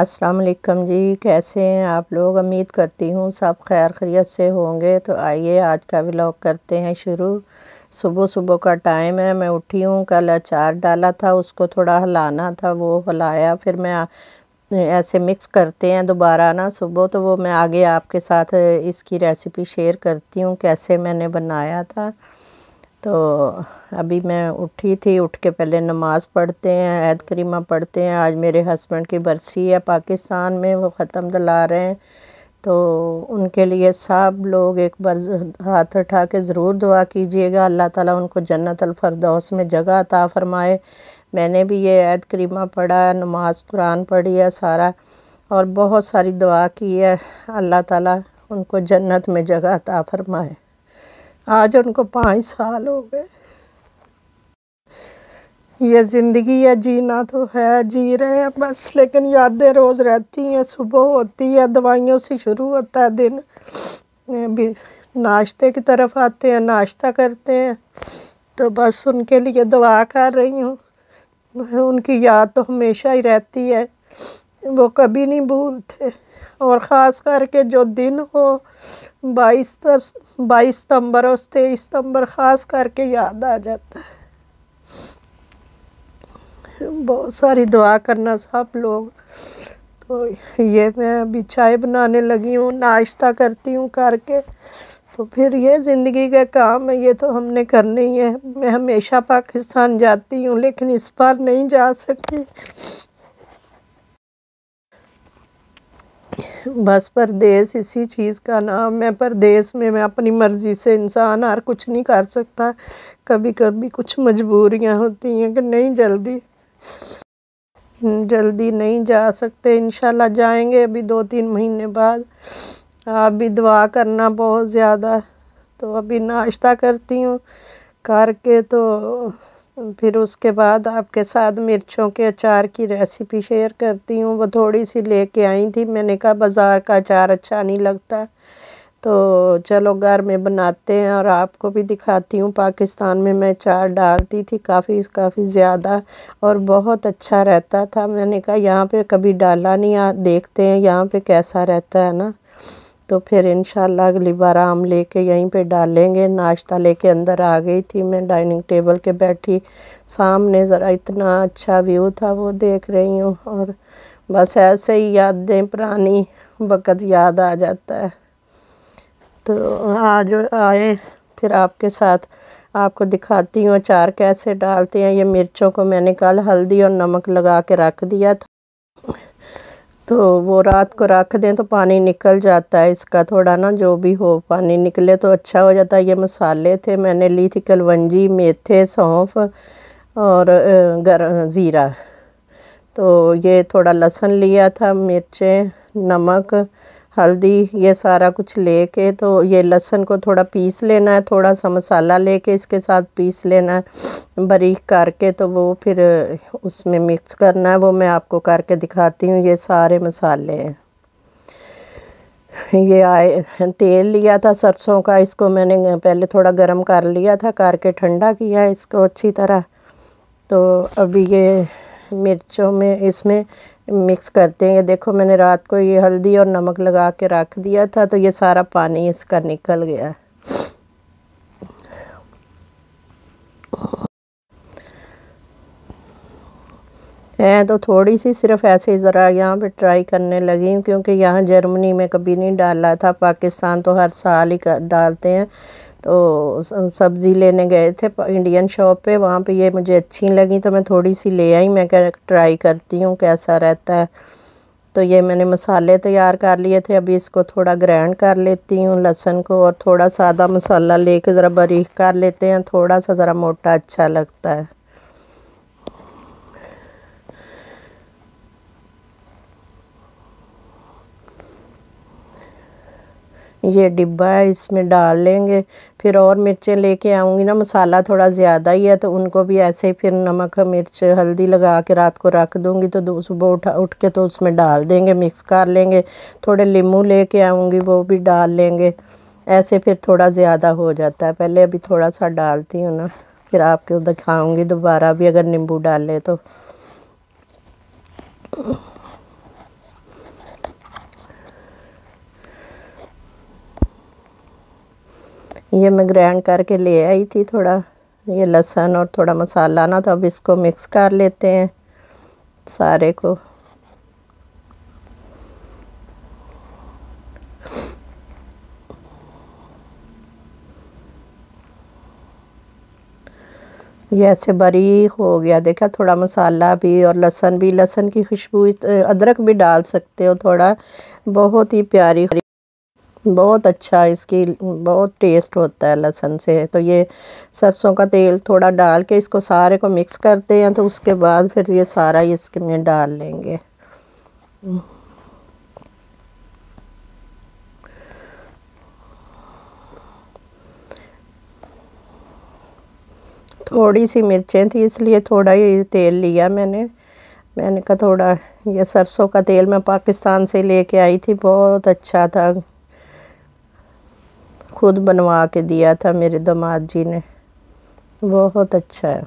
अस्सलाम वालेकुम जी कैसे हैं आप लोग उम्मीद करती हूँ सब खैर खरीत से होंगे तो आइए आज का व्लॉग करते हैं शुरू सुबह सुबह का टाइम है मैं उठी हूँ कल अचार डाला था उसको थोड़ा हलाना था वो हिलाया फिर मैं ऐसे मिक्स करते हैं दोबारा ना सुबह तो वो मैं आगे आपके साथ इसकी रेसिपी शेयर करती हूँ कैसे मैंने बनाया था तो अभी मैं उठी थी उठ के पहले नमाज़ पढ़ते हैं ऐद करीमा पढ़ते हैं आज मेरे हस्बैंड की बरसी है पाकिस्तान में वो ख़त्म दला रहे हैं तो उनके लिए सब लोग एक बार हाथ उठा के ज़रूर दुआ कीजिएगा अल्लाह ताला उनको जन्नत अलफरदौस में जगह अता फरमाए मैंने भी ये ऐद करीमा पढ़ा नमाज कुरान पढ़ी है सारा और बहुत सारी दुआ की है अल्लाह ताला उनको जन्नत में जगह अता फरमाए आज उनको पाँच साल हो गए ये ज़िंदगी है जीना तो है जी रहे हैं बस लेकिन यादें रोज़ रहती हैं सुबह होती है दवाइयों से शुरू होता है दिन भी नाश्ते की तरफ आते हैं नाश्ता करते हैं तो बस उनके लिए दुआ कर रही हूँ उनकी याद तो हमेशा ही रहती है वो कभी नहीं भूलते और ख़ास करके जो दिन हो बाईस बाईस सितम्बर और तेईस सितम्बर ख़ास करके याद आ जाता है बहुत सारी दुआ करना सब लोग तो ये मैं अभी चाय बनाने लगी हूँ नाश्ता करती हूँ करके तो फिर ये ज़िंदगी का काम है ये तो हमने ही है मैं हमेशा पाकिस्तान जाती हूँ लेकिन इस बार नहीं जा सकती बस परदेस इसी चीज़ का नाम है परदेस में मैं अपनी मर्ज़ी से इंसान हर कुछ नहीं कर सकता कभी कभी कुछ मजबूरियां होती हैं कि नहीं जल्दी जल्दी नहीं जा सकते इंशाल्लाह जाएंगे अभी दो तीन महीने बाद आप भी दुआ करना बहुत ज़्यादा तो अभी नाश्ता करती हूँ करके तो फिर उसके बाद आपके साथ मिर्चों के अचार की रेसिपी शेयर करती हूँ वो थोड़ी सी लेके आई थी मैंने कहा बाज़ार का अचार अच्छा नहीं लगता तो चलो घर में बनाते हैं और आपको भी दिखाती हूँ पाकिस्तान में मैं चार डालती थी काफ़ी काफ़ी ज़्यादा और बहुत अच्छा रहता था मैंने कहा यहाँ पे कभी डाला नहीं आ देखते हैं यहाँ पे कैसा रहता है ना तो फिर इन अगली बार आम लेके यहीं पे डालेंगे नाश्ता लेके अंदर आ गई थी मैं डाइनिंग टेबल के बैठी सामने ज़रा इतना अच्छा व्यू था वो देख रही हूँ और बस ऐसे ही यादें पुरानी वक़्त याद आ जाता है तो आज आए फिर आपके साथ आपको दिखाती हूँ अचार कैसे डालते हैं ये मिर्चों को मैंने कल हल्दी और नमक लगा के रख दिया था तो वो रात को रख दें तो पानी निकल जाता है इसका थोड़ा ना जो भी हो पानी निकले तो अच्छा हो जाता है ये मसाले थे मैंने ली थी कलवंजी मेथे सौंफ और गर ज़ीरा तो ये थोड़ा लहसुन लिया था मिर्चें नमक हल्दी ये सारा कुछ लेके तो ये लहसुन को थोड़ा पीस लेना है थोड़ा सा मसाला लेके इसके साथ पीस लेना है बारीक करके तो वो फिर उसमें मिक्स करना है वो मैं आपको करके दिखाती हूँ ये सारे मसाले हैं ये आए तेल लिया था सरसों का इसको मैंने पहले थोड़ा गर्म कर लिया था करके ठंडा किया इसको अच्छी तरह तो अभी ये मिर्चों में इसमें मिक्स करते हैं ये देखो मैंने रात को ये हल्दी और नमक लगा के रख दिया था तो ये सारा पानी इसका निकल गया है तो थोड़ी सी सिर्फ ऐसे ही ज़रा यहाँ पे ट्राई करने लगी हूँ क्योंकि यहाँ जर्मनी में कभी नहीं डाला था पाकिस्तान तो हर साल ही कर डालते हैं तो सब्ज़ी लेने गए थे इंडियन शॉप पे वहाँ पे ये मुझे अच्छी लगी तो मैं थोड़ी सी ले आई मैं क्या ट्राई करती हूँ कैसा रहता है तो ये मैंने मसाले तैयार कर लिए थे अभी इसको थोड़ा ग्रैंड कर लेती हूँ लहसन को और थोड़ा सादा मसाला लेके ज़रा बारीक कर लेते हैं थोड़ा सा ज़रा मोटा अच्छा लगता है ये डिब्बा है इसमें डाल लेंगे फिर और मिर्चें लेके आऊँगी ना मसाला थोड़ा ज़्यादा ही है तो उनको भी ऐसे ही फिर नमक मिर्च हल्दी लगा के रात को रख दूँगी तो सुबह उठा उठ के तो उसमें डाल देंगे मिक्स कर लेंगे थोड़े लीमू लेके आऊँगी वो भी डाल लेंगे ऐसे फिर थोड़ा ज़्यादा हो जाता है पहले अभी थोड़ा सा डालती हूँ ना फिर आपको दिखाऊँगी दोबारा भी अगर नींबू डाले तो ये मैं ग्रैंड करके ले आई थी थोड़ा ये लहसन और थोड़ा मसाला ना तो अब इसको मिक्स कर लेते हैं सारे को ये ऐसे बारीक हो गया देखा थोड़ा मसाला भी और लहसन भी लहसन की खुशबू अदरक भी डाल सकते हो थोड़ा बहुत ही प्यारी बहुत अच्छा इसकी बहुत टेस्ट होता है लहसुन से तो ये सरसों का तेल थोड़ा डाल के इसको सारे को मिक्स करते हैं तो उसके बाद फिर ये सारा इसके में डाल लेंगे थोड़ी सी मिर्चें थी इसलिए थोड़ा ही तेल लिया मैंने मैंने कहा थोड़ा ये सरसों का तेल मैं पाकिस्तान से लेके आई थी बहुत अच्छा था खुद बनवा के दिया था मेरे दामाद जी ने बहुत अच्छा है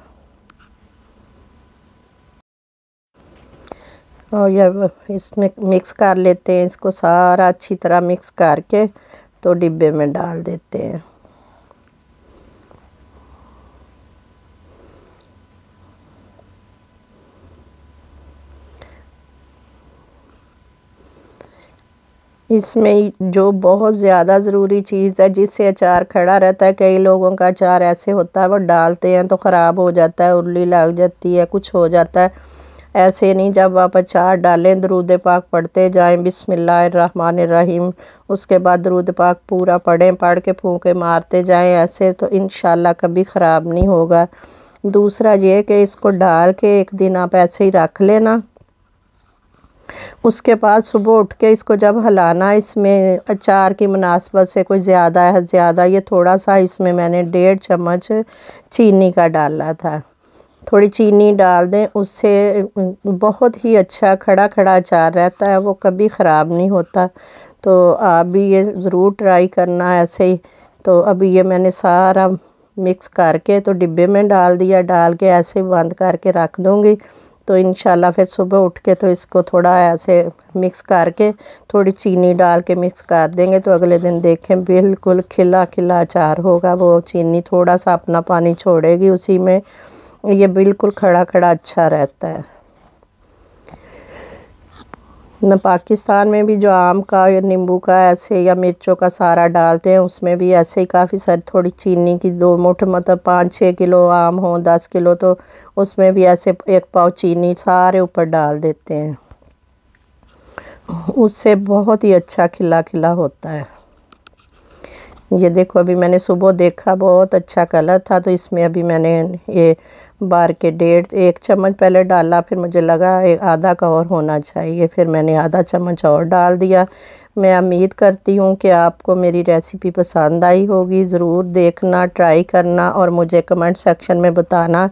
और यह इसमें मिक्स कर लेते हैं इसको सारा अच्छी तरह मिक्स करके तो डिब्बे में डाल देते हैं इसमें जो बहुत ज़्यादा ज़रूरी चीज़ है जिससे अचार खड़ा रहता है कई लोगों का अचार ऐसे होता है वो डालते हैं तो ख़राब हो जाता है उल्ली लग जाती है कुछ हो जाता है ऐसे नहीं जब आप अचार डालें दरूद पाक पढ़ते जाएं बिसमीम उसके बाद दरूद पाक पूरा पढ़ें पढ़ के फूके मारते जाएं ऐसे तो इन कभी ख़राब नहीं होगा दूसरा ये कि इसको डाल के एक दिन आप ऐसे ही रख लेना उसके बाद सुबह उठ के इसको जब हलाना इसमें अचार की मुनासबत से कुछ ज़्यादा है ज़्यादा ये थोड़ा सा इसमें मैंने डेढ़ चम्मच चीनी का डाला था थोड़ी चीनी डाल दें उससे बहुत ही अच्छा खड़ा खड़ा अचार रहता है वो कभी ख़राब नहीं होता तो आप भी ये ज़रूर ट्राई करना ऐसे ही तो अभी ये मैंने सारा मिक्स करके तो डिब्बे में डाल दिया डाल के ऐसे बंद करके रख दूँगी तो इन फिर सुबह उठ के तो इसको थोड़ा ऐसे मिक्स करके थोड़ी चीनी डाल के मिक्स कर देंगे तो अगले दिन देखें बिल्कुल खिला खिला अचार होगा वो चीनी थोड़ा सा अपना पानी छोड़ेगी उसी में ये बिल्कुल खड़ा खड़ा अच्छा रहता है मैं पाकिस्तान में भी जो आम का या नींबू का ऐसे या मिर्चों का सारा डालते हैं उसमें भी ऐसे ही काफ़ी सारी थोड़ी चीनी की दो मुठ मतलब पाँच छः किलो आम हो दस किलो तो उसमें भी ऐसे एक पाव चीनी सारे ऊपर डाल देते हैं उससे बहुत ही अच्छा खिला खिला होता है ये देखो अभी मैंने सुबह देखा बहुत अच्छा कलर था तो इसमें अभी मैंने ये बार के डेढ़ एक चम्मच पहले डाला फिर मुझे लगा एक आधा का और होना चाहिए फिर मैंने आधा चम्मच और डाल दिया मैं उम्मीद करती हूँ कि आपको मेरी रेसिपी पसंद आई होगी ज़रूर देखना ट्राई करना और मुझे कमेंट सेक्शन में बताना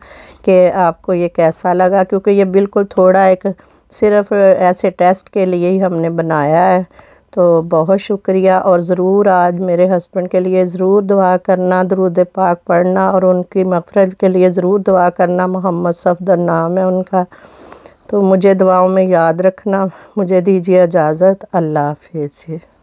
कि आपको ये कैसा लगा क्योंकि ये बिल्कुल थोड़ा एक सिर्फ ऐसे टेस्ट के लिए ही हमने बनाया है तो बहुत शुक्रिया और ज़रूर आज मेरे हस्बैंड के लिए ज़रूर दुआ करना दरूद पाक पढ़ना और उनकी मफरत के लिए ज़रूर दुआ करना मोहम्मद सफदर नाम है उनका तो मुझे दुआओं में याद रखना मुझे दीजिए इजाज़त अल्लाह हाफिज़